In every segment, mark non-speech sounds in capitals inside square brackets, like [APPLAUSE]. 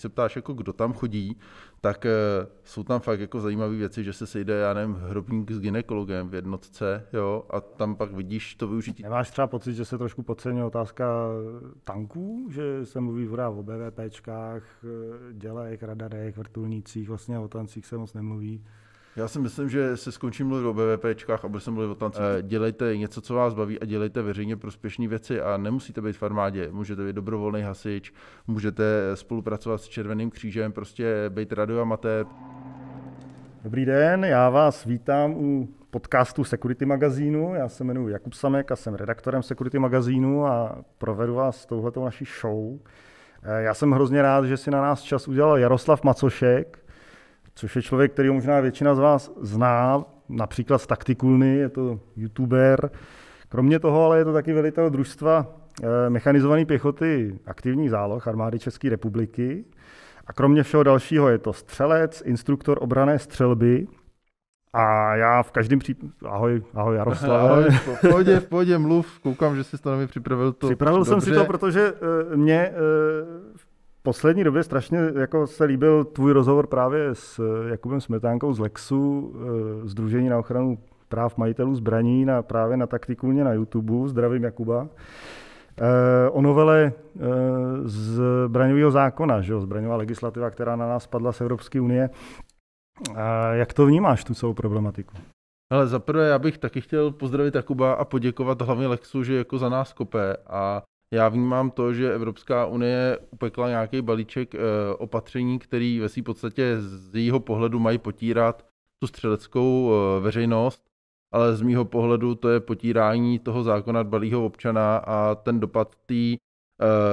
se ptáš, jako kdo tam chodí, tak eh, jsou tam fakt jako zajímavé věci, že se sejde, já nevím, hrobník s ginekologem v jednotce, jo, a tam pak vidíš to využití. Nemáš třeba pocit, že se trošku podceňuje otázka tanků, že se mluví pořád o BVPčkách, eh, dělech, radarech, vrtulnících, vlastně o tancích se moc nemluví. Já si myslím, že se skončím mluvit o BVPčkách a bude se mluvit o tancích. Eh, dělejte něco, co vás baví a dělejte veřejně prospěšné věci a nemusíte být v armádě. Můžete být dobrovolný hasič, můžete eh, spolupracovat s Červeným křížem, prostě být radioamatér. Dobrý den, já vás vítám u podcastu Security magazínu. Já se jmenuji Jakub Samek a jsem redaktorem Security magazínu a provedu vás touhletou naší show. Eh, já jsem hrozně rád, že si na nás čas udělal Jaroslav Macošek, což je člověk, který možná většina z vás zná, například z Taktikulny, je to youtuber. Kromě toho ale je to taky velitel družstva eh, mechanizované pěchoty aktivní záloh armády České republiky. A kromě všeho dalšího je to střelec, instruktor obrané střelby, a já v každém případě... Ahoj, ahoj Jaroslav. Ahoj, v pohodě, v pohodě, mluv. Koukám, že jsi to mě připravil to Připravil dobře. jsem si to, protože eh, mě v eh, poslední době strašně jako se líbil tvůj rozhovor právě s eh, Jakubem Smetánkou z Lexu, Združení eh, na ochranu práv majitelů zbraní na, právě na taktikulně na YouTube. Zdravím Jakuba. Eh, o novele z zbraňového zákona, že jo, zbraňová legislativa, která na nás padla z Evropské unie. jak to vnímáš, tu celou problematiku? Ale zaprvé já bych taky chtěl pozdravit Jakuba a poděkovat hlavně Lexu, že jako za nás kope a já vnímám to, že Evropská unie upekla nějaký balíček eh, opatření, který ve své podstatě z jejího pohledu mají potírat tu střeleckou eh, veřejnost, ale z mýho pohledu to je potírání toho zákona dbalého občana a ten dopad té eh,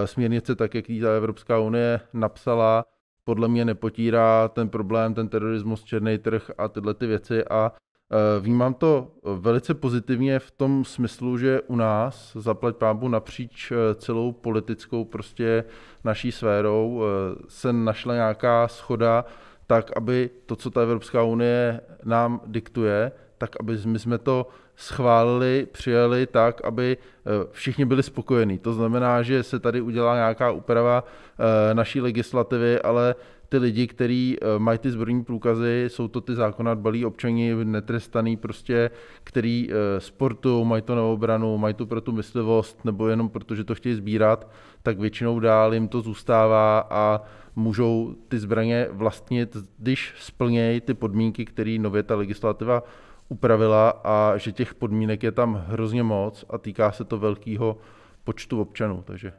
směrnice, tak jak ji ta Evropská unie napsala, podle mě nepotírá ten problém, ten terorismus, černý trh a tyhle ty věci a Eh, vnímám to eh, velice pozitivně v tom smyslu, že u nás, zaplať pámbu napříč eh, celou politickou prostě naší sférou, se našla nějaká schoda tak, aby to, co ta Evropská unie nám diktuje, tak aby my jsme to schválili, přijali tak, aby všichni byli spokojení. To znamená, že se tady udělá nějaká úprava naší legislativy, ale ty lidi, kteří eh, mají ty zbrojní průkazy, jsou to ty zákona balí občani, netrestaný prostě, který eh, sportu, mají to na obranu, mají to pro tu myslivost, nebo jenom protože to chtějí sbírat, tak většinou dál jim to zůstává a můžou ty zbraně vlastnit, když splnějí ty podmínky, které nově ta legislativa upravila a že těch podmínek je tam hrozně moc a týká se to velkého počtu občanů. Takže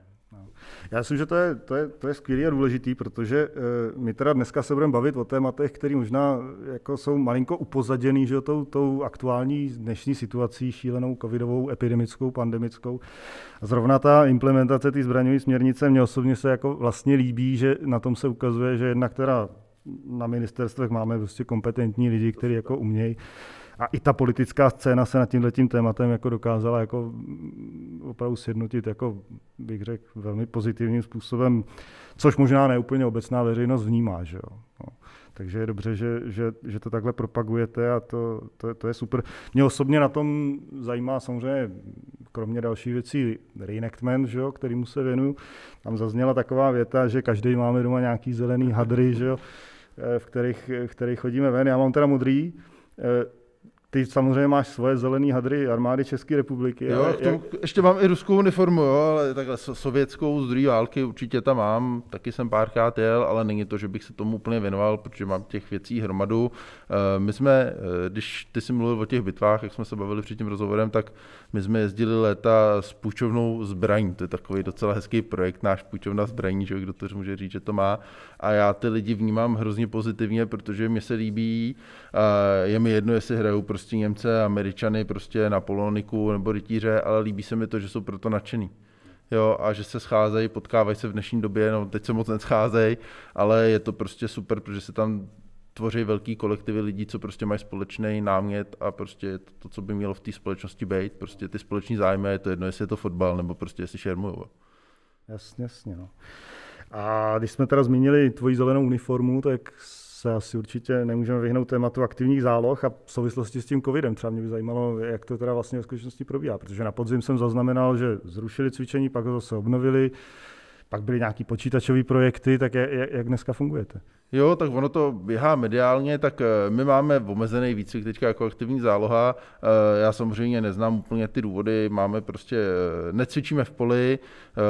já myslím, že to je, to je, to je skvělý a důležitý, protože e, my teda dneska se budeme bavit o tématech, které možná jako jsou malinko upozaděný že, tou, tou aktuální dnešní situací šílenou covidovou, epidemickou, pandemickou. A zrovna ta implementace té zbraňové směrnice mě osobně se jako vlastně líbí, že na tom se ukazuje, že jednak teda na ministerstvech máme prostě kompetentní lidi, kteří jako umějí a i ta politická scéna se nad tímhletím tématem jako dokázala jako mm, opravdu sjednotit, jako bych řekl, velmi pozitivním způsobem, což možná neúplně obecná veřejnost vnímá. Že jo? No. Takže je dobře, že, že, že to takhle propagujete a to, to, to je super. Mě osobně na tom zajímá samozřejmě, kromě dalších věcí, reenactment, že jo, kterýmu se věnuju. Tam zazněla taková věta, že každý máme doma nějaký zelený hadry, že jo, eh, v kterých, v kterých chodíme ven. Já mám teda modrý, eh, ty samozřejmě máš svoje zelené hadry armády České republiky. Jo, ale tomu, jak... Ještě mám i ruskou uniformu, jo, ale takhle sovětskou z druhé války určitě tam mám. Taky jsem párkrát jel, ale není to, že bych se tomu úplně věnoval, protože mám těch věcí hromadu. Eh, my jsme, eh, když ty jsi mluvil o těch bitvách, jak jsme se bavili před tím rozhovorem, tak my jsme jezdili léta s půjčovnou zbraní. To je takový docela hezký projekt, náš půjčovna zbraní, že kdo to může říct, že to má. A já ty lidi vnímám hrozně pozitivně, protože mě se líbí, je mi jedno, jestli hrajou prostě Němce, Američany, prostě na poloniku nebo rytíře, ale líbí se mi to, že jsou proto nadšený. Jo, a že se scházejí, potkávají se v dnešní době, no teď se moc nescházejí, ale je to prostě super, protože se tam tvoří velký kolektivy lidí, co prostě mají společný námět a prostě to, to co by mělo v té společnosti být, prostě ty společní zájmy, je to jedno, jestli je to fotbal nebo prostě jestli šermujou. Jasně, jasně. No. A když jsme teda zmínili tvoji zelenou uniformu, tak se asi určitě nemůžeme vyhnout tématu aktivních záloh a v souvislosti s tím covidem. Třeba mě by zajímalo, jak to teda vlastně ve skutečnosti probíhá, protože na podzim jsem zaznamenal, že zrušili cvičení, pak ho zase obnovili, pak byly nějaký počítačové projekty, tak jak, jak dneska fungujete? Jo, tak ono to běhá mediálně, tak eh, my máme omezený výcvik teďka jako aktivní záloha. Eh, já samozřejmě neznám úplně ty důvody, máme prostě, eh, necvičíme v poli.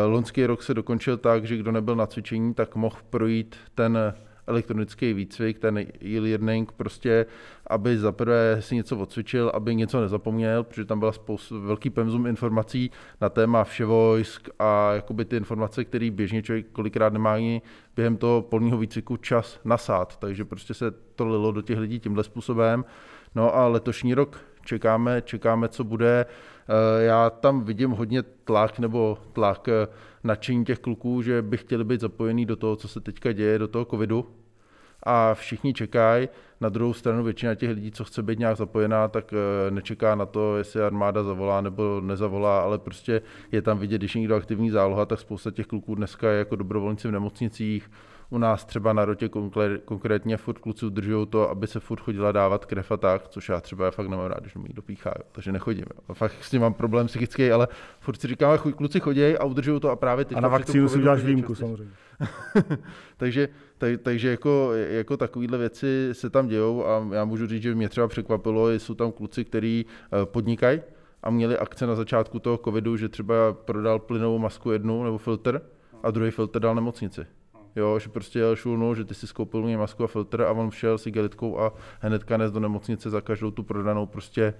Lonský rok se dokončil tak, že kdo nebyl na cvičení, tak mohl projít ten elektronický výcvik, ten e-learning prostě, aby zaprvé si něco odcvičil, aby něco nezapomněl, protože tam byla spoustu, velký penzum informací na téma vševojsk a jakoby ty informace, které běžně člověk kolikrát nemá ani během toho polního výcviku čas nasát, takže prostě se to lilo do těch lidí tímhle způsobem. No a letošní rok čekáme, čekáme, co bude. Eh, já tam vidím hodně tlak nebo tlak eh, nadšení těch kluků, že by chtěli být zapojený do toho, co se teďka děje, do toho covidu, a všichni čekají. Na druhou stranu většina těch lidí, co chce být nějak zapojená, tak eh, nečeká na to, jestli armáda zavolá nebo nezavolá, ale prostě je tam vidět, když je někdo aktivní záloha, tak spousta těch kluků dneska je jako dobrovolníci v nemocnicích, u nás třeba na rotě konkrétně furt kluci udržují to, aby se furt chodila dávat krev a tak, což já třeba já fakt nemám rád, když mi dopíchá, jo, takže nechodím. Jo. fakt s tím mám problém psychický, ale furt si říkám, kluci chodí a udržují to a právě ty A na vakcínu si uděláš výjimku samozřejmě. [LAUGHS] takže tak, takže jako, jako takovéhle věci se tam dějou a já můžu říct, že mě třeba překvapilo, jsou tam kluci, kteří eh, podnikají a měli akce na začátku toho covidu, že třeba prodal plynovou masku jednu nebo filtr a druhý filtr dal nemocnici jo, že prostě jel šulnul, no, že ty si skoupil mě masku a filtr a on všel si gelitkou a hnedka nes do nemocnice za každou tu prodanou prostě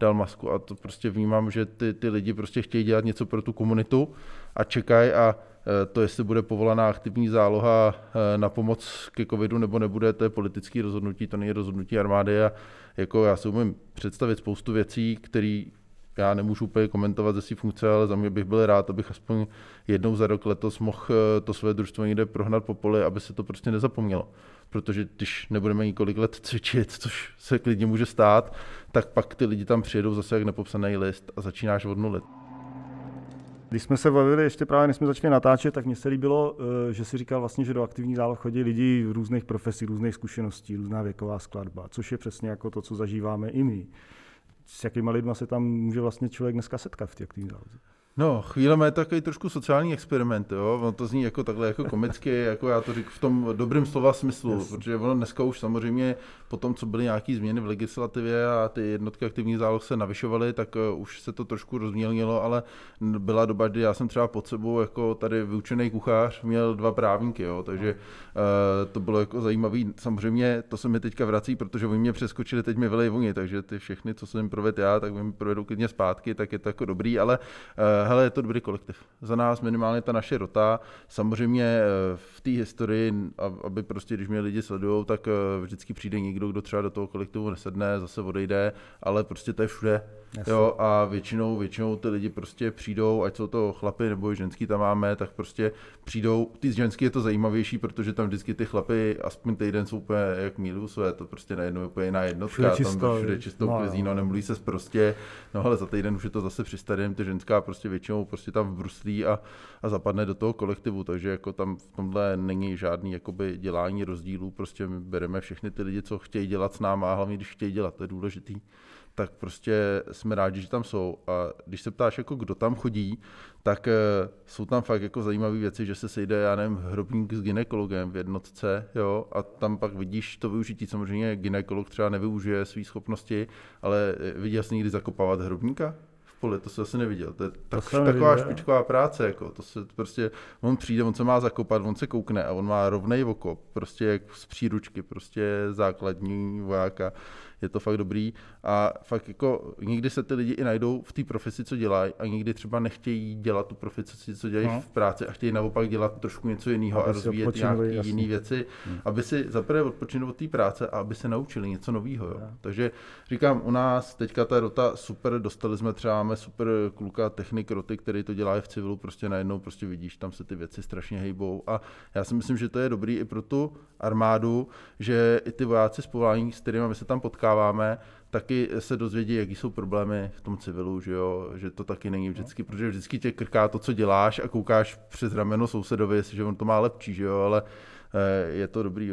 dal masku a to prostě vnímám, že ty, ty lidi prostě chtějí dělat něco pro tu komunitu a čekají a eh, to, jestli bude povolaná aktivní záloha eh, na pomoc ke covidu nebo nebude, to je politické rozhodnutí, to není rozhodnutí armády a jako já si umím představit spoustu věcí, které já nemůžu úplně komentovat ze své funkce, ale za mě bych byl rád, abych aspoň jednou za rok letos mohl eh, to své družstvo někde prohnat po poli, aby se to prostě nezapomnělo. Protože když nebudeme několik let cvičit, což se klidně může stát, tak pak ty lidi tam přijedou zase jak nepopsaný list a začínáš od nuly. Když jsme se bavili ještě právě, než jsme začali natáčet, tak mně se líbilo, eh, že si říkal vlastně, že do aktivní záloh chodí lidi v různých profesí, různých zkušeností, různá věková skladba, což je přesně jako to, co zažíváme i my s jakýma lidma se tam může vlastně člověk dneska setkat v těch tým závodech. No, chvíle je takový trošku sociální experiment, jo. Ono to zní jako takhle jako komicky, jako já to říkám v tom dobrém slova smyslu, yes. protože ono dneska už samozřejmě po tom, co byly nějaké změny v legislativě a ty jednotky aktivních záloh se navyšovaly, tak eh, už se to trošku rozmělnilo, ale byla doba, kdy já jsem třeba pod sebou jako tady vyučený kuchař měl dva právníky, jo, takže uh, to bylo jako zajímavý. Samozřejmě to se mi teďka vrací, protože oni mě přeskočili, teď mi velej oni, takže ty všechny, co jsem provedl já, tak mi provedou klidně zpátky, tak je to jako dobrý, ale uh, hele, je to dobrý kolektiv. Za nás minimálně ta naše rota. Samozřejmě eh, v té historii, aby prostě, když mě lidi sledují, tak eh, vždycky přijde někdo, kdo třeba do toho kolektivu nesedne, zase odejde, ale prostě to je všude. Jasně. Jo, a většinou, většinou ty lidi prostě přijdou, ať jsou to chlapy nebo ženský tam máme, tak prostě přijdou, ty ženský je to zajímavější, protože tam vždycky ty chlapy aspoň týden jsou úplně jak mílu své, to prostě najednou je úplně jiná jednotka, všude čistou, tam všude čistou no, no, no, nemluví se prostě, no ale za týden už je to zase při starém, ty ženská prostě většinou prostě tam vbruslí a, a zapadne do toho kolektivu, takže jako tam v tomhle není žádný jakoby dělání rozdílů, prostě my bereme všechny ty lidi, co chtějí dělat s náma a hlavně když chtějí dělat, to je důležitý, tak prostě jsme rádi, že tam jsou. A když se ptáš, jako kdo tam chodí, tak eh, jsou tam fakt jako zajímavé věci, že se sejde, já nevím, hrobník s ginekologem v jednotce, jo, a tam pak vidíš to využití. Samozřejmě ginekolog třeba nevyužije své schopnosti, ale eh, viděl jsi někdy zakopávat hrobníka? poli, to se asi neviděl. To je tak, to taková neviděl. špičková práce, jako. to se prostě, on přijde, on se má zakopat, on se koukne a on má rovnej okop, prostě jak z příručky, prostě základní vojáka je to fakt dobrý a fakt jako někdy se ty lidi i najdou v té profesi, co dělají a někdy třeba nechtějí dělat tu profesi, co dělají no. v práci a chtějí naopak dělat trošku něco jiného aby a rozvíjet nějaké jiné věci, hmm. aby si zaprvé odpočinuli od té práce a aby se naučili něco nového. Jo. No. Takže říkám, u nás teďka ta rota super, dostali jsme třeba máme super kluka technik roty, který to dělá v civilu, prostě najednou prostě vidíš, tam se ty věci strašně hejbou a já si myslím, že to je dobrý i pro tu armádu, že i ty vojáci z povolání, s kterými se tam potkáme, potkáváme, taky se dozvědí, jaký jsou problémy v tom civilu, že jo, že to taky není vždycky, no. protože vždycky tě krká to, co děláš a koukáš přes rameno sousedovi, jestliže on to má lepší, že jo, ale eh, je to dobrý,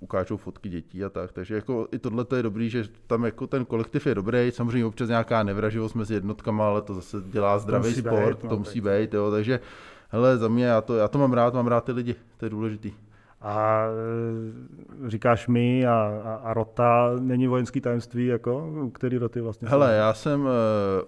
ukážou fotky dětí a tak, takže jako i tohle je dobrý, že tam jako ten kolektiv je dobrý, samozřejmě občas nějaká nevraživost mezi jednotkama, ale to zase dělá zdravý no, to sport, být, to musí být, jo, takže hele, za mě já to, já to mám rád, mám rád ty lidi, to je důležitý. A e, říkáš mi a, a, a Rota není vojenský tajemství, jako u který Roty vlastně? Hele, já jsem e,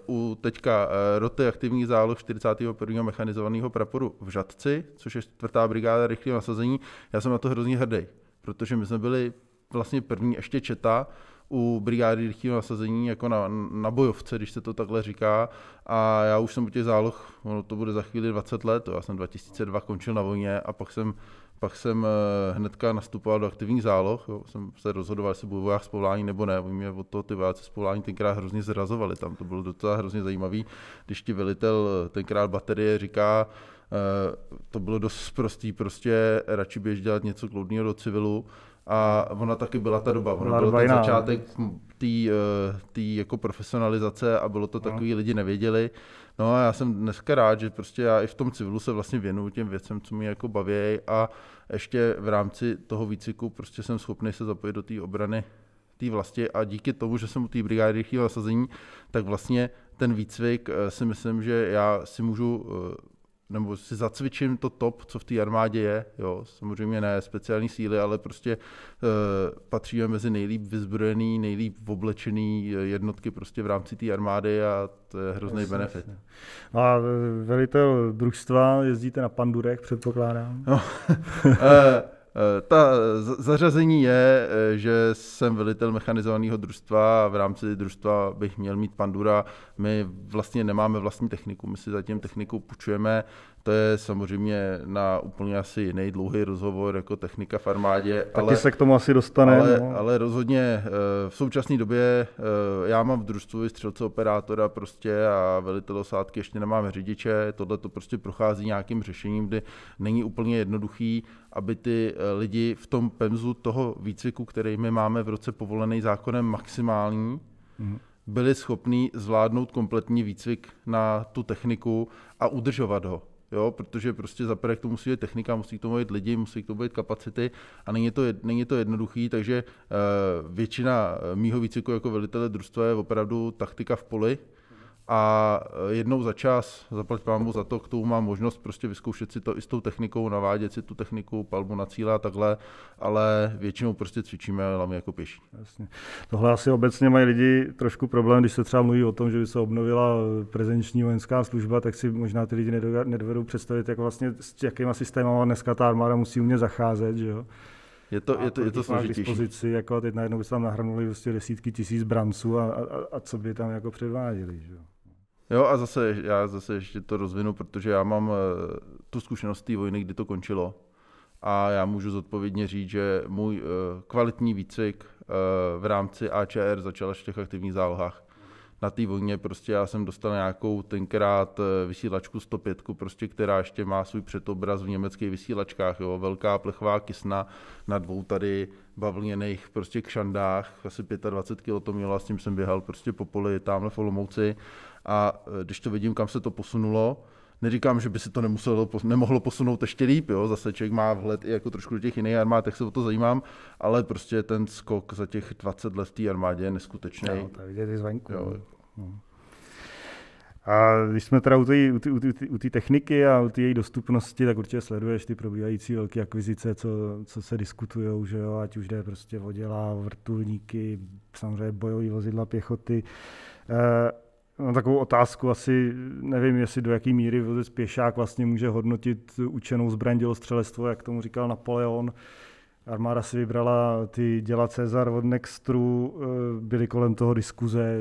u teďka e, Roty aktivní záloh 41. mechanizovaného praporu v Žadci, což je čtvrtá brigáda rychlého nasazení. Já jsem na to hrozně hrdý, protože my jsme byli vlastně první ještě četa, u brigády rychlého nasazení jako na, na bojovce, když se to takhle říká. A já už jsem u těch záloh, ono to bude za chvíli 20 let, já jsem 2002 končil na vojně a pak jsem pak jsem eh, hnedka nastupoval do aktivních záloh, jo. jsem se rozhodoval, jestli budu voják z povolání nebo ne. Oni mě od toho ty vojáci z povolání tenkrát hrozně zrazovali tam, to bylo docela hrozně zajímavé, když ti velitel eh, tenkrát baterie říká, eh, to bylo dost prostý, prostě radši běž dělat něco kloudného do civilu, a ona taky byla ta doba, ona byla ten no. začátek hm, té eh, jako profesionalizace a bylo to no. takový, lidi nevěděli. No a já jsem dneska rád, že prostě já i v tom civilu se vlastně věnuju těm věcem, co mě jako baví a ještě v rámci toho výciku prostě jsem schopný se zapojit do té obrany té vlasti a díky tomu, že jsem u té brigády rychlého nasazení, tak vlastně ten výcvik eh, si myslím, že já si můžu eh, nebo si zacvičím to top, co v té armádě je. Jo, samozřejmě ne speciální síly, ale prostě e, patříme mezi nejlíp vyzbrojený, nejlíp oblečený eh, jednotky prostě v rámci té armády a to je hrozný jasně, benefit. Jasně. A eh, velitel družstva jezdíte na pandurech, předpokládám? No, [LAUGHS] Eh, ta zařazení je, eh, že jsem velitel mechanizovaného družstva a v rámci družstva bych měl mít pandura. My vlastně nemáme vlastní techniku, my si zatím techniku půjčujeme, to je samozřejmě na úplně asi jiný dlouhý rozhovor jako technika v armádě. Taky ale, se k tomu asi dostane. Ale, no. ale rozhodně eh, v současné době eh, já mám v družstvu střelce operátora prostě a velitel osádky ještě nemáme řidiče. Tohle to prostě prochází nějakým řešením, kdy není úplně jednoduchý, aby ty eh, lidi v tom PEMZu toho výcviku, který my máme v roce povolený zákonem maximální, mm byli schopni zvládnout kompletní výcvik na tu techniku a udržovat ho jo, protože prostě za k to musí být technika, musí k tomu být lidi, musí k tomu být kapacity a není to, není to jednoduchý, takže eh, většina eh, mýho výcviku jako velitele družstva je opravdu taktika v poli, a e, jednou za čas, zaplať pámu za to, k tomu mám možnost prostě vyzkoušet si to i s tou technikou, navádět si tu techniku, palbu na cíle a takhle, ale většinou prostě cvičíme hlavně jako pěší. Jasně. Tohle asi obecně mají lidi trošku problém, když se třeba mluví o tom, že by se obnovila e, prezenční vojenská služba, tak si možná ty lidi nedovedou představit, jak vlastně s jakýma systémama dneska ta armáda musí umět zacházet, že jo? Je to, je to, je to složitější. dispozici, jako a teď najednou by se tam nahrnuli vlastně desítky tisíc branců a, a, a co by tam jako předváděli. Že? Jo a zase, já zase ještě to rozvinu, protože já mám eh, tu zkušenost té vojny, kdy to končilo. A já můžu zodpovědně říct, že můj eh, kvalitní výcvik eh, v rámci AČR začal až v těch aktivních zálohách na té vlně prostě já jsem dostal nějakou tenkrát eh, vysílačku 105, prostě, která ještě má svůj předobraz v německých vysílačkách. Jo. Velká plechová kysna na dvou tady bavlněných prostě k šandách, asi 25 kg to mělo a s tím jsem běhal prostě po poli tamhle v Olomouci. A eh, když to vidím, kam se to posunulo, Neříkám, že by se to nemuselo, nemohlo posunout ještě líp, jo? zase člověk má vhled i jako trošku do těch jiných armád, tak se o to zajímám, ale prostě ten skok za těch 20 let v té armádě je neskutečný. Jo, to vidět i zvenku. Jo. A když jsme teda u té techniky a u té její dostupnosti, tak určitě sleduješ ty probíhající velké akvizice, co, co se diskutují, že jo, ať už jde prostě o děla, vrtulníky, samozřejmě bojové vozidla, pěchoty. Eh, na takovou otázku asi, nevím, jestli do jaké míry vůbec pěšák vlastně může hodnotit učenou zbraň dělostřelectvo, jak tomu říkal Napoleon. Armáda si vybrala ty děla Cezar od Nextru, eh, byly kolem toho diskuze,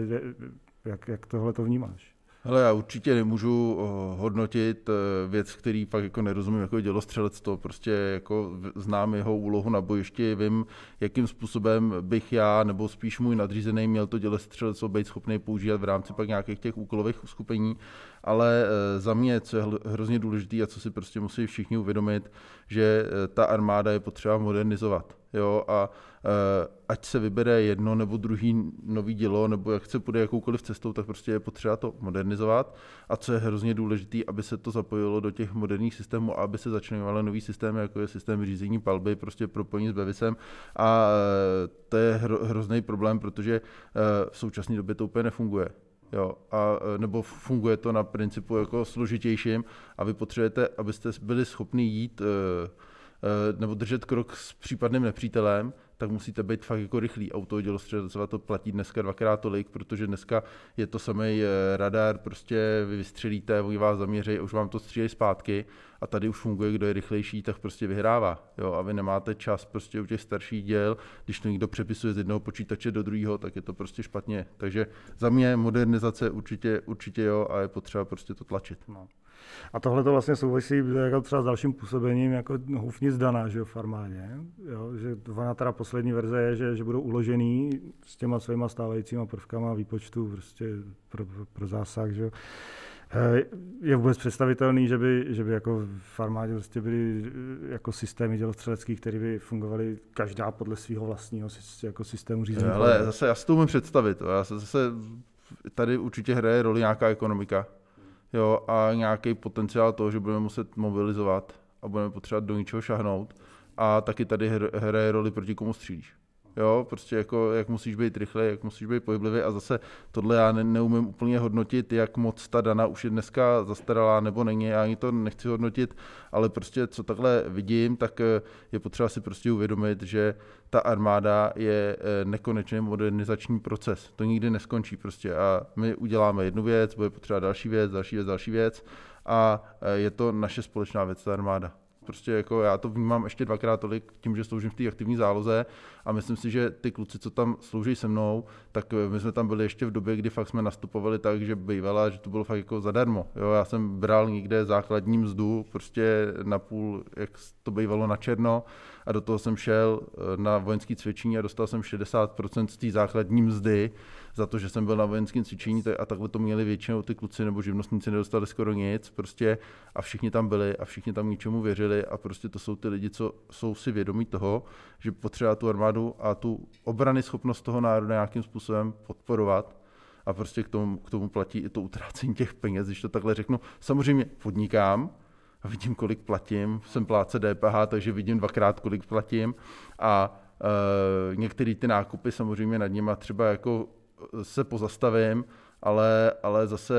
jak, jak tohle to vnímáš? Hele, já určitě nemůžu eh, hodnotit eh, věc, který pak jako nerozumím, jako To Prostě jako znám jeho úlohu na bojišti, vím, jakým způsobem bych já, nebo spíš můj nadřízený, měl to dělostřelec být schopný používat v rámci pak nějakých těch úkolových uskupení. Ale eh, za mě, co je hrozně důležité a co si prostě musí všichni uvědomit, že ta armáda je potřeba modernizovat jo, a e, ať se vybere jedno nebo druhý nový dílo, nebo jak se půjde jakoukoliv cestou, tak prostě je potřeba to modernizovat. A co je hrozně důležité, aby se to zapojilo do těch moderních systémů a aby se začaly nový systém, jako je systém řízení palby, prostě propojení s Bevisem. A e, to je hro, hrozný problém, protože e, v současné době to úplně nefunguje. Jo, a, e, nebo funguje to na principu jako složitějším a vy potřebujete, abyste byli schopni jít e, Eh, nebo držet krok s případným nepřítelem, tak musíte být fakt jako rychlý auto, dělostřelectva to platí dneska dvakrát tolik, protože dneska je to samý eh, radar, prostě vy vystřelíte, oni vás zaměří, už vám to střílejí zpátky a tady už funguje, kdo je rychlejší, tak prostě vyhrává. Jo, a vy nemáte čas prostě u těch starších děl, když to někdo přepisuje z jednoho počítače do druhého, tak je to prostě špatně. Takže za mě modernizace určitě, určitě jo a je potřeba prostě to tlačit. No. A tohle to vlastně souvisí jako třeba s dalším působením jako hufnic daná, že jo, v armádě. Jo, že ona teda poslední verze je, že, že budou uložený s těma svýma stávajícíma prvkama výpočtu prostě pro, pro, pro zásah, že jo. Eh, je vůbec představitelný, že by, že by jako v armádě vlastně byly eh, jako systémy dělostřelecký, které by fungovaly každá podle svého vlastního jako systému eh, řízení. Ale zase já si to umím představit. Já se zase, tady určitě hraje roli nějaká ekonomika jo, a nějaký potenciál toho, že budeme muset mobilizovat a budeme potřebovat do něčeho šahnout. A taky tady hraje roli, proti komu střílíš jo, prostě jako, jak musíš být rychle, jak musíš být pohyblivý a zase tohle já ne, neumím úplně hodnotit, jak moc ta dana už je dneska zastaralá nebo není, já ani to nechci hodnotit, ale prostě co takhle vidím, tak eh, je potřeba si prostě uvědomit, že ta armáda je eh, nekonečný modernizační proces, to nikdy neskončí prostě a my uděláme jednu věc, bude potřeba další věc, další věc, další věc a eh, je to naše společná věc, ta armáda prostě jako já to vnímám ještě dvakrát tolik tím, že sloužím v té aktivní záloze a myslím si, že ty kluci, co tam slouží se mnou, tak eh, my jsme tam byli ještě v době, kdy fakt jsme nastupovali tak, že bývala, že to bylo fakt jako zadarmo. Jo, já jsem bral někde základní mzdu, prostě na půl, jak to bývalo na černo a do toho jsem šel eh, na vojenský cvičení a dostal jsem 60% z té základní mzdy, za to, že jsem byl na vojenském cvičení a takhle to měli většinou ty kluci nebo živnostníci nedostali skoro nic prostě a všichni tam byli a všichni tam něčemu věřili a prostě to jsou ty lidi, co jsou si vědomí toho, že potřeba tu armádu a tu obrany schopnost toho národa nějakým způsobem podporovat a prostě k tomu, k tomu platí i to utrácení těch peněz, když to takhle řeknu. Samozřejmě podnikám, a vidím, kolik platím, jsem pláce DPH, takže vidím dvakrát, kolik platím a e, některé ty nákupy samozřejmě nad nimi třeba jako se pozastavím, ale, ale zase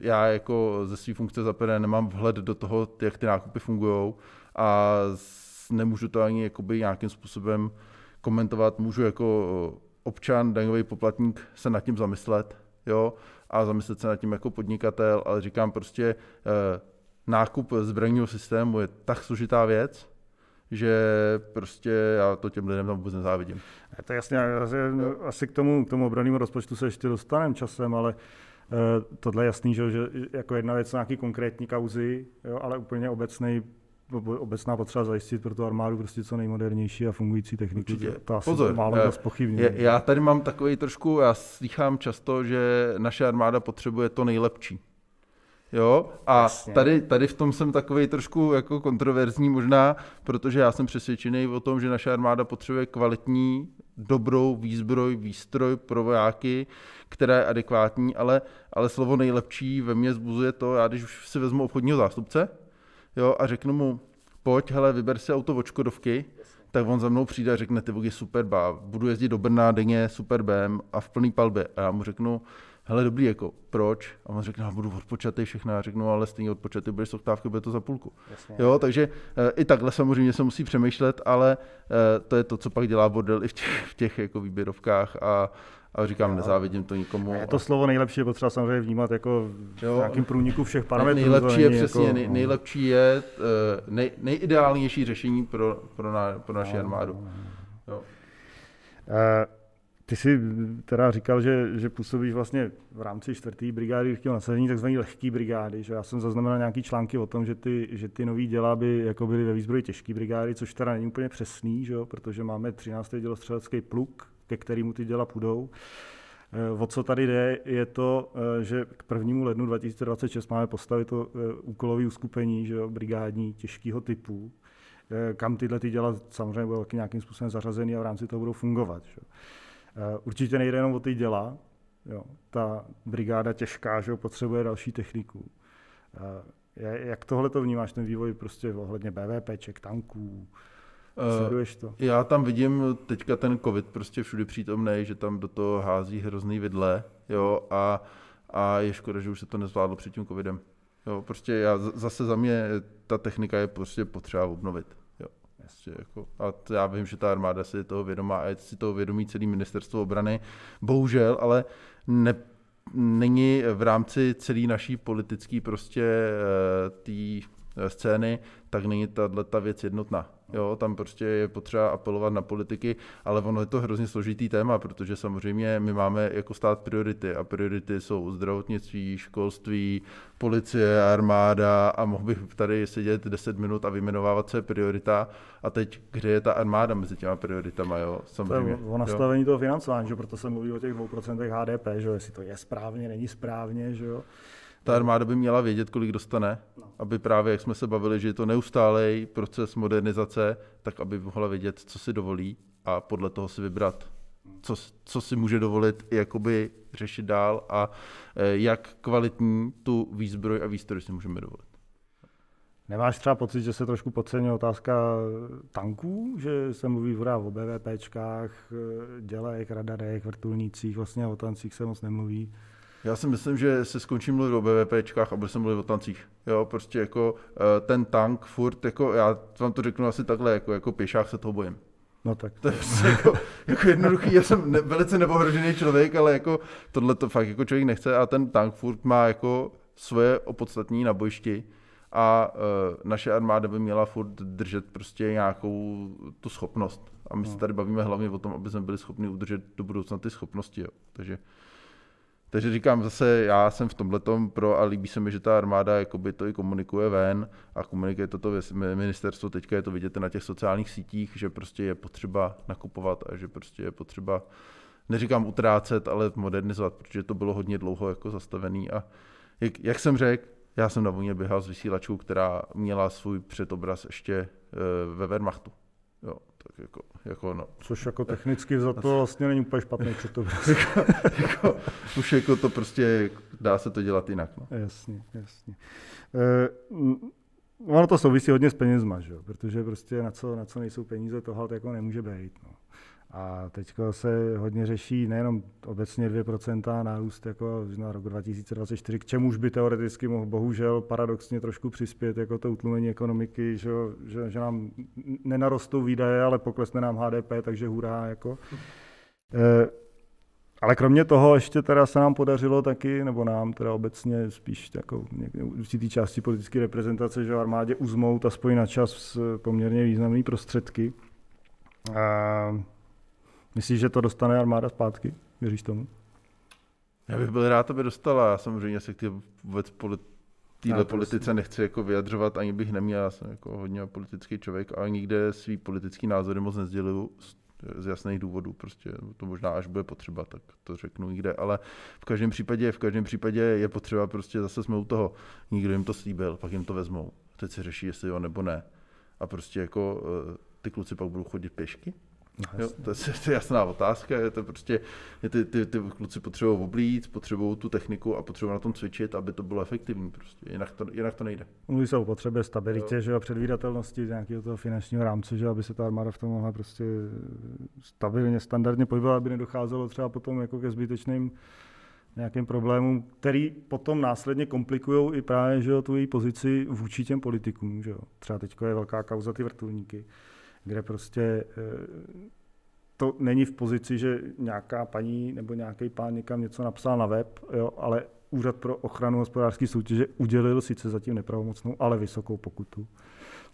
já jako ze své funkce zapere nemám vhled do toho, jak ty nákupy fungují a nemůžu to ani jakoby nějakým způsobem komentovat. Můžu jako občan, daňový poplatník se nad tím zamyslet, jo, a zamyslet se nad tím jako podnikatel, ale říkám prostě, eh, nákup zbraního systému je tak složitá věc, že prostě já to těm lidem tam vůbec nezávidím. To je jasně, asi, asi k tomu, k tomu obranému rozpočtu se ještě dostaneme časem, ale eh, tohle je jasný, že, že jako jedna věc nějaký konkrétní kauzy, jo, ale úplně obecný obecná potřeba zajistit pro tu armádu prostě co nejmodernější a fungující techniku. Určitě. To asi Pozor, málo já, spochybní. Eh, já tady mám takový trošku, já slychám často, že naše armáda potřebuje to nejlepší. Jo? A tady, tady v tom jsem takový trošku jako kontroverzní možná, protože já jsem přesvědčený o tom, že naše armáda potřebuje kvalitní, dobrou výzbroj, výstroj pro vojáky, která je adekvátní, ale, ale slovo nejlepší ve mně zbuzuje to, já když už si vezmu obchodního zástupce jo, a řeknu mu, pojď, hele, vyber si auto od Škodovky, tak on za mnou přijde a řekne, ty je super, bá, budu jezdit do Brna denně super BM a v plný palbě. A já mu řeknu, hele dobrý, jako proč? A on řekne, já budu odpočatý všechno, já řeknu, ale stejně odpočatý, budeš s oktávky, bude to za půlku. Jasně. Jo, takže e, i takhle samozřejmě se musí přemýšlet, ale e, to je to, co pak dělá bordel i v těch, v těch jako výběrovkách a a říkám, jo. nezávidím to nikomu. A je to slovo nejlepší je potřeba samozřejmě vnímat jako v jo. nějakým průniku všech parametrů. Nejlepší je přesně, jako, nej, nejlepší je eh, nej, nejideálnější řešení pro, pro, na, pro naši no, armádu. No, no. Jo. Uh. Ty jsi teda říkal, že, že působíš vlastně v rámci čtvrté brigády lehkého nasazení, takzvané lehké brigády, že já jsem zaznamenal nějaký články o tom, že ty, že ty nový děla by jako byly ve výzbroji těžké brigády, což teda není úplně přesný, že jo? protože máme 13. dělostřelecký pluk, ke kterému ty děla půjdou. Eh, o co tady jde, je to, eh, že k 1. lednu 2026 máme postavit to eh, úkolové uskupení, že jo, brigádní těžkého typu, kam tyhle ty děla samozřejmě budou nějakým způsobem zařazeny a v rámci toho budou fungovat. Že? Eh, určitě nejde jenom o ty děla, jo. ta brigáda těžká, že potřebuje další techniku. Eh, jak tohle to vnímáš, ten vývoj prostě ohledně BVPček, tanků, eh, Sleduješ to? Já tam vidím teďka ten covid prostě všude přítomný, že tam do toho hází hrozný vidle, jo, a, a je škoda, že už se to nezvládlo před tím covidem. Jo, prostě já, zase za mě ta technika je prostě potřeba obnovit. Jasně, jako, a to já vím, že ta armáda si toho vědomá a si toho vědomí celý ministerstvo obrany. Bohužel, ale ne, není v rámci celé naší politické prostě eh, tý Eh, scény, tak není tahle ta věc jednotná. Jo, tam prostě je potřeba apelovat na politiky, ale ono je to hrozně složitý téma, protože samozřejmě my máme jako stát priority a priority jsou zdravotnictví, školství, policie, armáda a mohl bych tady sedět 10 minut a vyjmenovávat se priorita a teď, kde je ta armáda mezi těma prioritama, jo, samozřejmě. To je o nastavení jo. toho financování, že proto se mluví o těch 2% HDP, že jo, jestli to je správně, není správně, že jo ta armáda by měla vědět, kolik dostane, no. aby právě, jak jsme se bavili, že je to neustálej proces modernizace, tak aby mohla vědět, co si dovolí a podle toho si vybrat, co, co si může dovolit jakoby řešit dál a e, jak kvalitní tu výzbroj a výstroj si můžeme dovolit. Nemáš třeba pocit, že se trošku podceňuje otázka tanků, že se mluví voda o BVPčkách, e, dělek, radarech, vrtulnících, vlastně o tancích se moc nemluví. Já si myslím, že se skončí mluvit o BVPčkách a bude se mluvit o tancích. Jo, prostě jako eh, ten tank furt, jako, já vám to řeknu asi takhle, jako, jako pěšák se toho bojím. No tak. To je prostě jako, jako jednoduchý, já jsem ne, velice nepohrožený člověk, ale jako tohle to fakt jako člověk nechce a ten tank furt má jako svoje opodstatní na bojišti a uh, naše armáda by měla furt držet prostě nějakou tu schopnost. A my no. se tady bavíme hlavně o tom, aby jsme byli schopni udržet do budoucna ty schopnosti. Jo. Takže takže říkám zase, já jsem v tomhle pro a líbí se mi, že ta armáda jakoby to i komunikuje ven a komunikuje to, to ministerstvo, teďka je to vidět na těch sociálních sítích, že prostě je potřeba nakupovat a že prostě je potřeba, neříkám utrácet, ale modernizovat, protože to bylo hodně dlouho jako zastavený a jak, jak jsem řekl, já jsem na vojně běhal s vysílačkou, která měla svůj předobraz ještě eh, ve Wehrmachtu. Jo, tak jako, jako no. Což jako technicky za to vlastně není úplně špatný předobraz. [LAUGHS] jako, už jako to prostě dá se to dělat jinak. No. Jasně, jasně. E, ono to souvisí hodně s penězma, že? protože prostě na co, na co nejsou peníze, tohle jako nemůže být. No. A teď se hodně řeší nejenom obecně 2% nárůst jako na rok 2024, k čemuž by teoreticky mohl bohužel paradoxně trošku přispět jako to utlumení ekonomiky, že, že, že nám nenarostou výdaje, ale poklesne nám HDP, takže hurá. Jako. E, ale kromě toho ještě teda se nám podařilo taky, nebo nám teda obecně spíš jako v určitý části politické reprezentace, že v armádě uzmout aspoň na čas poměrně významné prostředky. E, Myslíš, že to dostane armáda zpátky? Věříš tomu? Já bych byl rád, aby dostala. Já samozřejmě se k té vůbec politi- téhle politice jsem. nechci jako vyjadřovat, ani bych neměl. Já jsem jako hodně politický člověk a nikde svý politický názory moc nezděluju z jasných důvodů. Prostě to možná až bude potřeba, tak to řeknu nikde. Ale v každém případě, v každém případě je potřeba prostě zase jsme u toho. Nikdo jim to slíbil, pak jim to vezmou. Teď se řeší, jestli jo nebo ne. A prostě jako eh, ty kluci pak budou chodit pěšky. No, jo, to, je, [LAUGHS] to je jasná otázka, je to prostě, je ty, ty, ty kluci potřebují oblíc, potřebují tu techniku a potřebují na tom cvičit, aby to bylo efektivní, prostě, jinak to, jinak to nejde. Mluví se o potřebě stabilitě, jo. že jo, předvídatelnosti nějakého toho finančního rámce, že aby se ta armáda v tom mohla prostě stabilně, standardně pohybovat, aby nedocházelo třeba potom jako ke zbytečným nějakým problémům, který potom následně komplikují i právě že jo, tu její pozici vůči těm politikům. Že jo. Třeba teď je velká kauza ty vrtulníky kde prostě eh, to není v pozici, že nějaká paní nebo nějaký pán někam něco napsal na web, jo, ale Úřad pro ochranu hospodářské soutěže udělil sice zatím nepravomocnou, ale vysokou pokutu.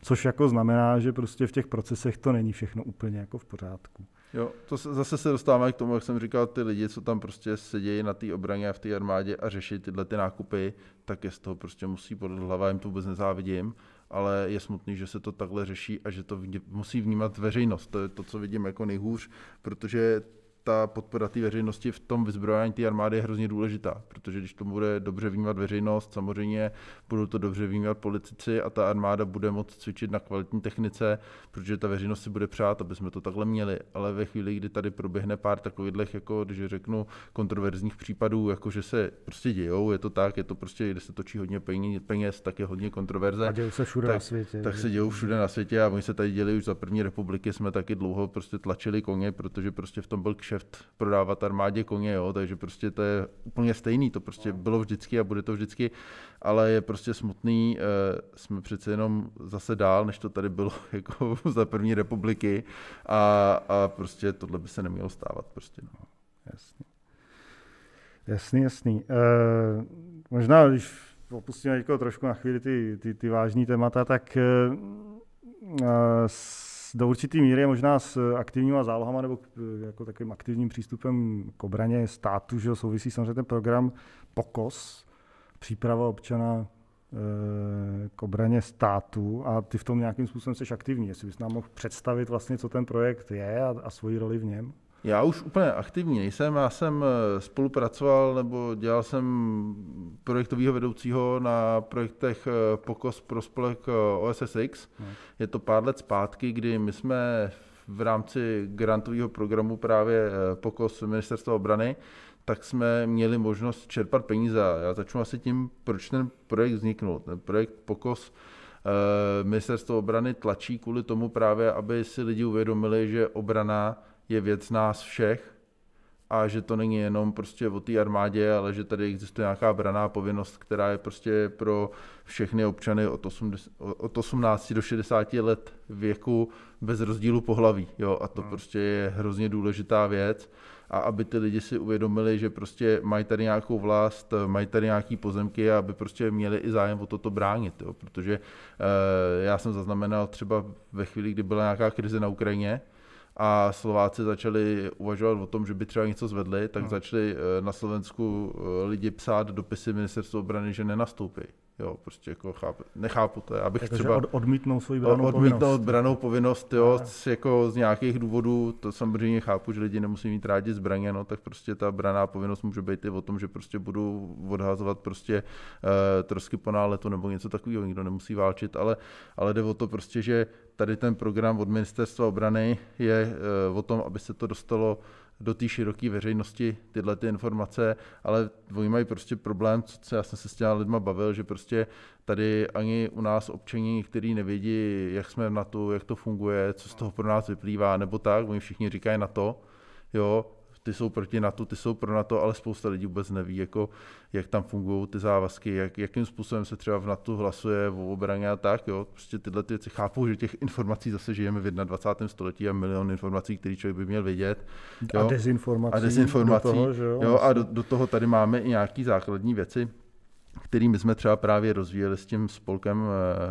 Což jako znamená, že prostě v těch procesech to není všechno úplně jako v pořádku. Jo, to se, zase se dostáváme k tomu, jak jsem říkal, ty lidi, co tam prostě sedějí na té obraně a v té armádě a řeší tyhle ty nákupy, tak je z toho prostě musí podle hlava, jim to vůbec nezávidím ale je smutný, že se to takhle řeší a že to musí vnímat veřejnost. To je to, co vidím jako nejhůř, protože ta podpora té veřejnosti v tom vyzbrojení té armády je hrozně důležitá, protože když to bude dobře vnímat veřejnost, samozřejmě budou to dobře vnímat politici a ta armáda bude moct cvičit na kvalitní technice, protože ta veřejnost si bude přát, aby jsme to takhle měli. Ale ve chvíli, kdy tady proběhne pár takových, jako když řeknu, kontroverzních případů, jako že se prostě dějou, je to tak, je to prostě, když se točí hodně peněz, tak je hodně kontroverze. A dějou se všude tak, na světě. Tak se dějou všude na světě a oni se tady děli už za první republiky, jsme taky dlouho prostě tlačili koně, protože prostě v tom byl kšef kšeft prodávat armádě koně, jo, takže prostě to je úplně stejný, to prostě no. bylo vždycky a bude to vždycky, ale je prostě smutný, eh, jsme přece jenom zase dál, než to tady bylo [LAUGHS] jako za první republiky a, a prostě tohle by se nemělo stávat prostě, no, jasně. Jasný, jasný. E, možná, když opustíme trošku na chvíli ty, ty, ty vážní témata, tak eh, s do určité míry možná s aktivníma zálohama nebo eh, jako takovým aktivním přístupem k obraně státu, že souvisí samozřejmě ten program POKOS, příprava občana eh, k obraně státu a ty v tom nějakým způsobem jsi aktivní. Jestli bys nám mohl představit vlastně, co ten projekt je a, a svoji roli v něm? Já už úplně aktivní nejsem, já jsem eh, spolupracoval nebo dělal jsem projektového vedoucího na projektech eh, POKOS pro spolek eh, OSSX. Hmm. Je to pár let zpátky, kdy my jsme v rámci grantového programu právě POKOS Ministerstva obrany, tak jsme měli možnost čerpat peníze. Já začnu asi tím, proč ten projekt vzniknul. Ten projekt POKOS Ministerstvo obrany tlačí kvůli tomu právě, aby si lidi uvědomili, že obrana je věc nás všech a že to není jenom prostě o té armádě, ale že tady existuje nějaká braná povinnost, která je prostě pro všechny občany od, 80, od 18 do 60 let věku bez rozdílu pohlaví. Jo? A to hmm. prostě je hrozně důležitá věc. A aby ty lidi si uvědomili, že prostě mají tady nějakou vlast, mají tady nějaký pozemky a aby prostě měli i zájem o toto bránit. Jo? Protože e, já jsem zaznamenal třeba ve chvíli, kdy byla nějaká krize na Ukrajině, a Slováci začali uvažovat o tom, že by třeba něco zvedli, tak hmm. začali eh, na Slovensku eh, lidi psát dopisy ministerstvu obrany, že nenastoupí. Jo, prostě jako chápu, nechápu to. Abych jako, třeba od, svoji branou odmítnout povinnost. branou povinnost, jo, z, jako z nějakých důvodů, to samozřejmě chápu, že lidi nemusí mít rádi zbraně, no, tak prostě ta braná povinnost může být i o tom, že prostě budu odhazovat prostě uh, trosky po náletu nebo něco takového, nikdo nemusí válčit, ale, ale jde o to prostě, že tady ten program od ministerstva obrany je eh, o tom, aby se to dostalo do té široké veřejnosti tyhle ty informace, ale oni mají prostě problém, co já jsem se s těma lidma bavil, že prostě tady ani u nás občaní, kteří nevědí, jak jsme na to, jak to funguje, co z toho pro nás vyplývá, nebo tak, oni všichni říkají na to, jo, ty jsou proti NATO, ty jsou pro NATO, ale spousta lidí vůbec neví, jako, jak tam fungují ty závazky, jak, jakým způsobem se třeba v NATO hlasuje o obraně a tak. Jo. Prostě tyhle ty věci chápu, že těch informací zase žijeme v 21. století a milion informací, které člověk by měl vědět. Jo. A dezinformací. A dezinformací. Do toho, že jo? jo a do, vlastně. do, toho tady máme i nějaké základní věci, které my jsme třeba právě rozvíjeli s tím spolkem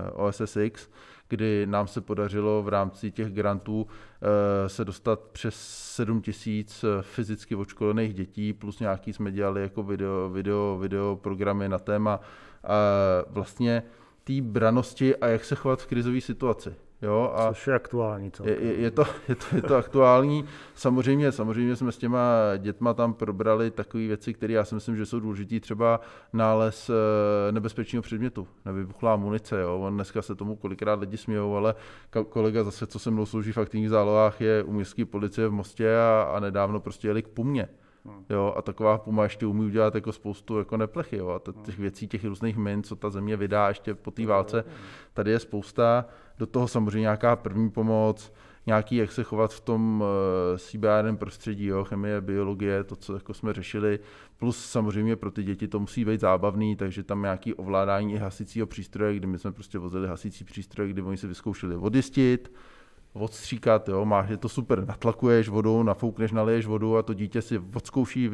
eh, OSSX, kdy nám se podařilo v rámci těch grantů eh, se dostat přes 7 tisíc eh, fyzicky odškolených dětí, plus nějaký jsme dělali jako video, video, video programy na téma vlastně té branosti a jak se chovat v krizové situaci. Jo, a Což je aktuální. Je, je, to, [LAUGHS] je, to, je to aktuální. Samozřejmě, samozřejmě jsme s těma dětma tam probrali takové věci, které já si myslím, že jsou důležité. Třeba nález eh, nebezpečného předmětu, nevybuchlá munice. Jo. On dneska se tomu kolikrát lidi smějou, ale kolega zase, co se mnou slouží v aktivních zálohách, je u městské policie v Mostě a, a nedávno prostě jeli k pumě. Hmm. Jo, a taková puma ještě umí udělat jako spoustu jako neplechy. Jo. A těch hmm. věcí, těch různých min, co ta země vydá ještě po té válce, tady je spousta. Do toho samozřejmě nějaká první pomoc, nějaký, jak se chovat v tom eh, CBR prostředí, jo, chemie, biologie, to, co jako jsme řešili. Plus samozřejmě pro ty děti to musí být zábavný, takže tam nějaký ovládání hasicího přístroje, kdy my jsme prostě vozili hasicí přístroje, kdy oni se vyzkoušeli odjistit, odstříkat, jo, máš, je to super, natlakuješ vodou, nafoukneš, naliješ vodu a to dítě si odzkouší,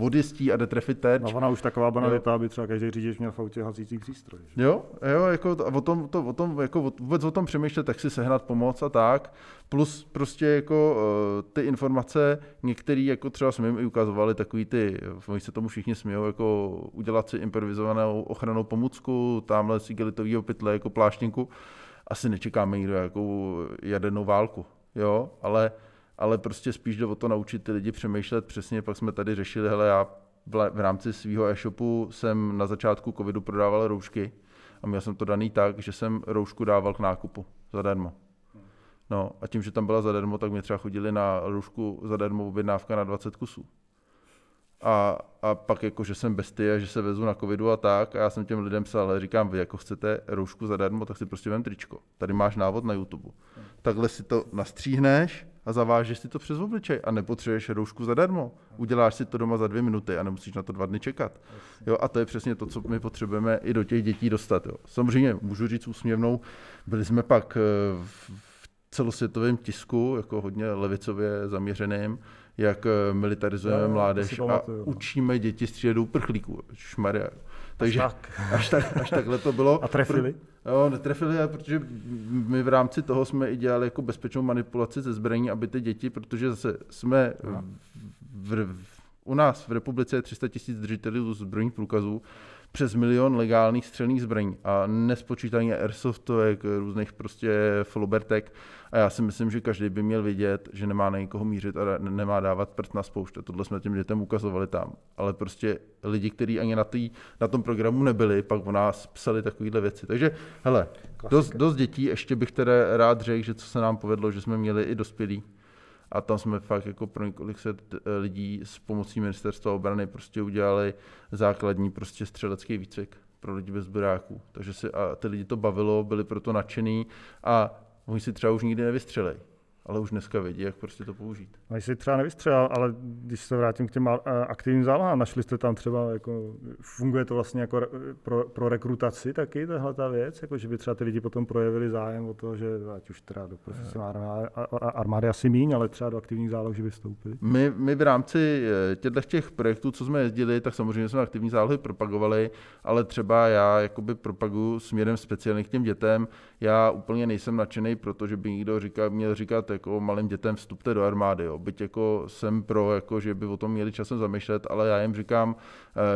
odjistí a jde trefit terč. No ona už taková banalita, aby třeba každý řidič měl v autě hasící přístroj. Že? Jo, jo, jako o tom, to, o tom jako vůbec o tom přemýšlet, tak si sehnat pomoc a tak. Plus prostě jako eh, ty informace, některé jako třeba jsme jim i ukazovali takový ty, oni se tomu všichni smějou, jako udělat si improvizovanou ochranou pomůcku, tamhle si gelitovýho pytle jako pláštěnku asi nečekáme nikdo jako jadernou válku, jo, ale, ale prostě spíš jde o to naučit ty lidi přemýšlet přesně, pak jsme tady řešili, hele, já v rámci svého e-shopu jsem na začátku covidu prodával roušky a měl jsem to daný tak, že jsem roušku dával k nákupu zadarmo. No a tím, že tam byla zadarmo, tak mě třeba chodili na roušku zadarmo objednávka na 20 kusů a, a pak jako, že jsem bestie, že se vezu na covidu a tak a já jsem těm lidem psal, ale říkám, vy jako chcete roušku zadarmo, tak si prostě vem tričko. Tady máš návod na YouTube. Takhle si to nastříhneš a zavážeš si to přes obličej a nepotřebuješ roušku zadarmo. Uděláš si to doma za dvě minuty a nemusíš na to dva dny čekat. Jo, a to je přesně to, co my potřebujeme i do těch dětí dostat. Jo. Samozřejmě můžu říct úsměvnou, byli jsme pak eh, v celosvětovém tisku, jako hodně levicově zaměřeným, jak eh, militarizujeme no, mládež a no. učíme děti střílet do uprchlíků. Takže až, tak. [LAUGHS] až, tak, až takhle to bylo. A trefili? jo, netrefili, protože my v rámci toho jsme i dělali jako bezpečnou manipulaci ze zbraní, aby ty děti, protože zase jsme v, v, v, u nás v republice je 300 tisíc držitelů zbrojních průkazů, přes milion legálních střelných zbraní a nespočítaně airsoftovek, různých prostě flobertek a já si myslím, že každý by měl vidět, že nemá na někoho mířit a nemá dávat prst na spoušť. A tohle jsme těm dětem ukazovali tam. Ale prostě lidi, kteří ani na, tý, na tom programu nebyli, pak o nás psali takovéhle věci. Takže hele, dost, dost dětí, ještě bych teda rád řekl, že co se nám povedlo, že jsme měli i dospělí a tam jsme fakt jako pro několik set eh, lidí s pomocí ministerstva obrany prostě udělali základní prostě střelecký výcvik pro lidi bez baráků. Takže si, a ty lidi to bavilo, byli proto nadšený a oni si třeba už nikdy nevystřelej ale už dneska vědí, jak prostě to použít. A jestli třeba nevystřelal, ale když se vrátím k těm aktivním zálohám, našli jste tam třeba, jako, funguje to vlastně jako pro, pro rekrutaci taky tahle ta věc, jako, že by třeba ty lidi potom projevili zájem o to, že ať už teda do profesionální armády asi míň, ale třeba do aktivních záloh, že by vstoupili? My, my v rámci e, těchto těch projektů, co jsme jezdili, tak samozřejmě jsme aktivní zálohy propagovali, ale třeba já jakoby propaguju směrem speciálně k těm dětem. Já úplně nejsem nadšený, protože by někdo říkal, měl říkat, jako malým dětem vstupte do armády. Jo. Byť jako jsem pro, jako, že by o tom měli časem zamýšlet, ale já jim říkám,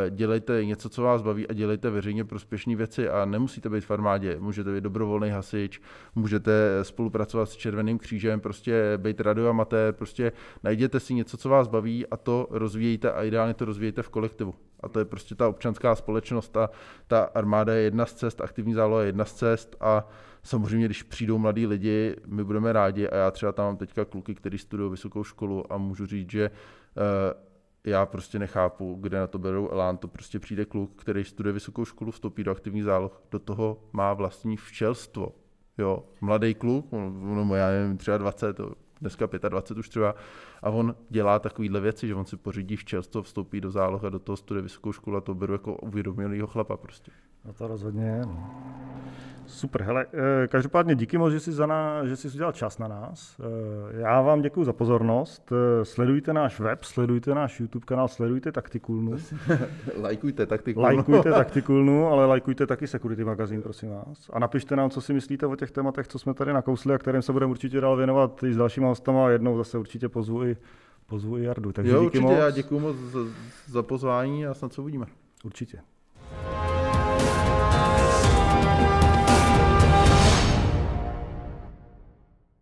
eh, dělejte něco, co vás baví a dělejte veřejně prospěšné věci a nemusíte být v armádě. Můžete být dobrovolný hasič, můžete eh, spolupracovat s Červeným křížem, prostě být radioamatér, prostě najděte si něco, co vás baví a to rozvíjejte a ideálně to rozvíjejte v kolektivu. A to je prostě ta občanská společnost a ta armáda je jedna z cest, aktivní záloha je jedna z cest a Samozřejmě, když přijdou mladí lidi, my budeme rádi a já třeba tam mám teďka kluky, kteří studují vysokou školu a můžu říct, že eh, já prostě nechápu, kde na to berou elán. To prostě přijde kluk, který studuje vysokou školu, vstoupí do aktivních záloh, do toho má vlastní včelstvo. Jo, mladý kluk, no, já nevím, třeba 20, dneska 25 už třeba, a on dělá takovéhle věci, že on si pořídí včelstvo, vstoupí do záloh a do toho studuje vysokou školu a to beru jako uvědomělýho chlapa prostě. No to rozhodně je. No. Super, hele, eh, každopádně díky moc, že jsi, za ná, že jsi udělal čas na nás. Eh, já vám děkuji za pozornost. Eh, sledujte náš web, sledujte náš YouTube kanál, sledujte Taktikulnu. [LAUGHS] lajkujte Taktikulnu. Lajkujte [LAUGHS] Taktikulnu, ale lajkujte taky Security magazín, prosím vás. A napište nám, co si myslíte o těch tématech, co jsme tady nakousli a kterým se budeme určitě dál věnovat i s dalšíma hostama. Jednou zase určitě pozvu i, pozvu i Jardu. Takže jo, díky určitě, moc. já děkuji moc za, za pozvání a snad co uvidíme. Určitě.